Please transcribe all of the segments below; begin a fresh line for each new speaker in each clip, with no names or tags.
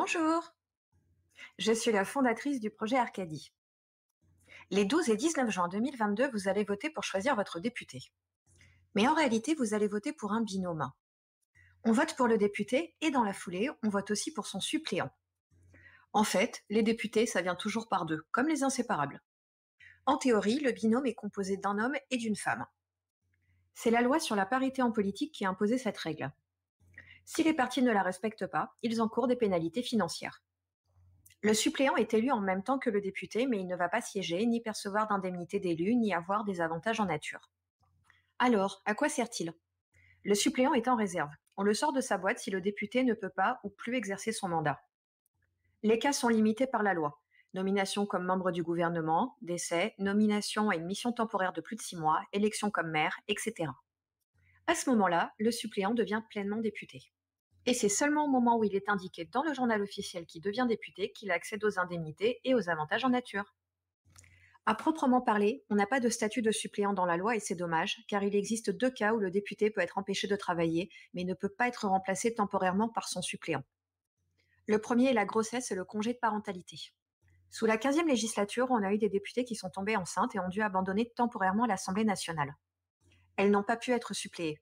Bonjour, je suis la fondatrice du projet Arcadie. Les 12 et 19 juin 2022, vous allez voter pour choisir votre député. Mais en réalité, vous allez voter pour un binôme. On vote pour le député et dans la foulée, on vote aussi pour son suppléant. En fait, les députés, ça vient toujours par deux, comme les inséparables. En théorie, le binôme est composé d'un homme et d'une femme. C'est la loi sur la parité en politique qui a imposé cette règle. Si les partis ne la respectent pas, ils encourent des pénalités financières. Le suppléant est élu en même temps que le député, mais il ne va pas siéger, ni percevoir d'indemnité d'élu, ni avoir des avantages en nature. Alors, à quoi sert-il Le suppléant est en réserve. On le sort de sa boîte si le député ne peut pas ou plus exercer son mandat. Les cas sont limités par la loi. Nomination comme membre du gouvernement, décès, nomination à une mission temporaire de plus de six mois, élection comme maire, etc. À ce moment-là, le suppléant devient pleinement député et c'est seulement au moment où il est indiqué dans le journal officiel qui devient député qu'il accède aux indemnités et aux avantages en nature. À proprement parler, on n'a pas de statut de suppléant dans la loi et c'est dommage, car il existe deux cas où le député peut être empêché de travailler, mais ne peut pas être remplacé temporairement par son suppléant. Le premier est la grossesse et le congé de parentalité. Sous la 15e législature, on a eu des députés qui sont tombés enceintes et ont dû abandonner temporairement l'Assemblée nationale. Elles n'ont pas pu être suppléées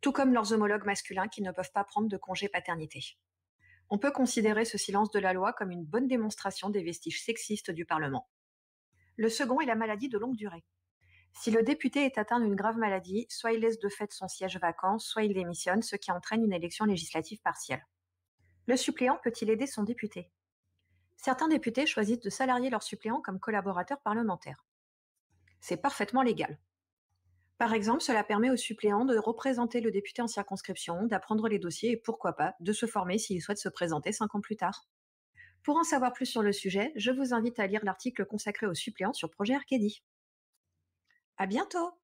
tout comme leurs homologues masculins qui ne peuvent pas prendre de congé paternité. On peut considérer ce silence de la loi comme une bonne démonstration des vestiges sexistes du Parlement. Le second est la maladie de longue durée. Si le député est atteint d'une grave maladie, soit il laisse de fait son siège vacant, soit il démissionne, ce qui entraîne une élection législative partielle. Le suppléant peut-il aider son député Certains députés choisissent de salarier leur suppléant comme collaborateur parlementaire. C'est parfaitement légal. Par exemple, cela permet aux suppléants de représenter le député en circonscription, d'apprendre les dossiers et pourquoi pas de se former s'il souhaite se présenter cinq ans plus tard. Pour en savoir plus sur le sujet, je vous invite à lire l'article consacré aux suppléants sur Projet Arcadie. À bientôt!